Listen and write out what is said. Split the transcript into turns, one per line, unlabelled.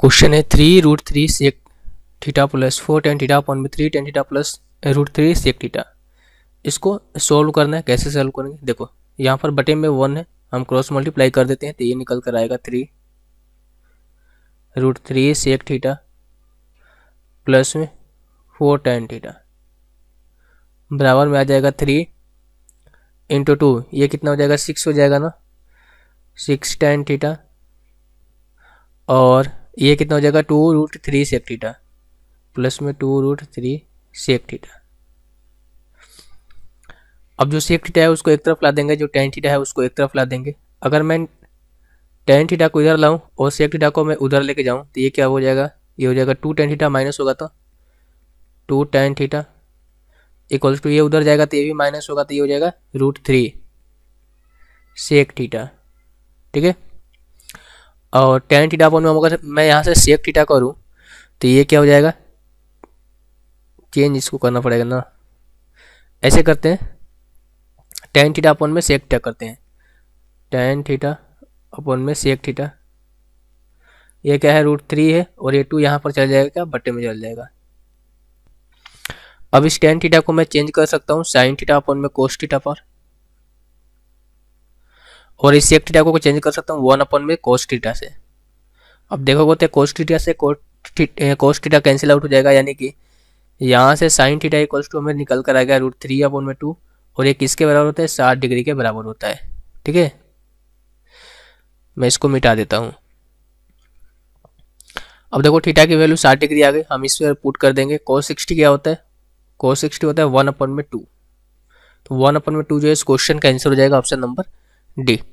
Question है three root three sec theta plus four tan theta upon three tan theta plus root three sec theta इसको solve करना है कैसे solve करेंगे देखो यहाँ पर बटे में वन है हम क्रॉस मल्टीप्लाई कर देते हैं तो ये निकल कर आएगा three root three sec theta plus में फोर टेन थीटा बराबर में आ जाएगा थ्री इंटू टू ये कितना हो जाएगा सिक्स हो जाएगा ना सिक्स टेन थीटा और ये कितना हो जाएगा two root three sec theta plus में two root three sec theta अब जो सेक थीटा है उसको एक तरफ ला देंगे जो टेन थीटा है उसको एक तरफ ला देंगे अगर मैं टेन थीटा को इधर लाऊं और सेक थीटा को मैं उधर लेके जाऊं तो ये क्या हो जाएगा ये हो जाएगा टू टेन थीटा माइनस होगा तो two tan theta equals two ये उधर जाएगा तो ये भी माइनस होगा तो ये हो जाएगा रूट थ्री सेक थीटा ठीक है और टेन टीटा अपॉन में अगर मैं यहाँ से सेक टीटा करूँ तो ये क्या हो जाएगा चेंज इसको करना पड़ेगा ना ऐसे करते हैं टेन थीटा अपॉन में सेक टीटा करते हैं टेन थीटा अपॉन में सेक थीटा ये क्या है रूट थ्री है और ये टू यहाँ पर चल जाएगा क्या बट्टे में चल जाएगा अब इस टेन थीटा को मैं चेंज कर सकता हूँ साइन थीटा अपॉन में कोस थीटा पर और इस एक्ट थीटा को चेंज कर सकता हूँ वन अपॉन में कोस थीटा से अब देखोगे तो कोस थीटा से कोस थीटा कैंसिल आउट हो जाएगा यानी कि यहाँ से साइन थीटा इक्वल्स टू हमें निकल कर आ गया रूट थ्री अपॉन में टू और ये किसके बराबर होता है साठ डिग्री के बराबर होता है ठीक है मैं इसको मिटा देता हूँ अब देखो थीटा की वैल्यू साठ डिग्री आ गई हम इस पर पुट कर देंगे कोस सिक्सटी क्या होता है कोस सिक्सटी होता है वन अपन में टू तो वन अपन में टू जो है इस क्वेश्चन का आंसर हो जाएगा ऑप्शन नंबर D.